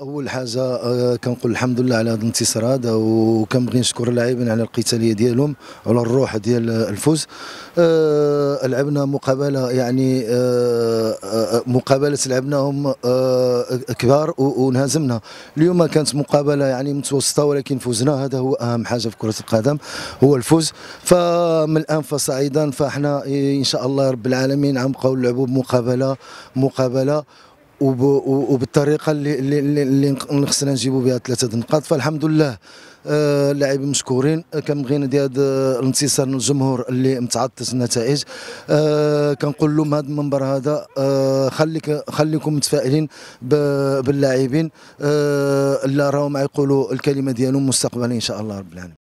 اول حاجه آه، كنقول الحمد لله على هذا الانتصار هذا وكنبغي نشكر اللاعبين على القتاليه ديالهم على الروح ديال الفوز أه لعبنا مقابله يعني أه, آه، مقابله لعبناهم أه كبار وانهزمنا اليوم كانت مقابله يعني متوسطه ولكن فوزنا هذا هو اهم حاجه في كره القدم هو الفوز فمن الان فصاعدا فاحنا ان شاء الله رب العالمين عم نبقاو نلعبوا بمقابله مقابله وبالطريقه اللي اللي اللي خصنا نجيبوا بها ثلاثه نقاط فالحمد لله اللاعبين آه، مشكورين مشكورين آه، كنبغينا ديال هذا آه، الانتصار للجمهور اللي متعطش النتائج كنقول لهم هذا المنبر هذا خليك خليكم متفائلين باللاعبين اللي راهم يقولوا الكلمه ديالهم مستقبلا ان شاء الله رب العالمين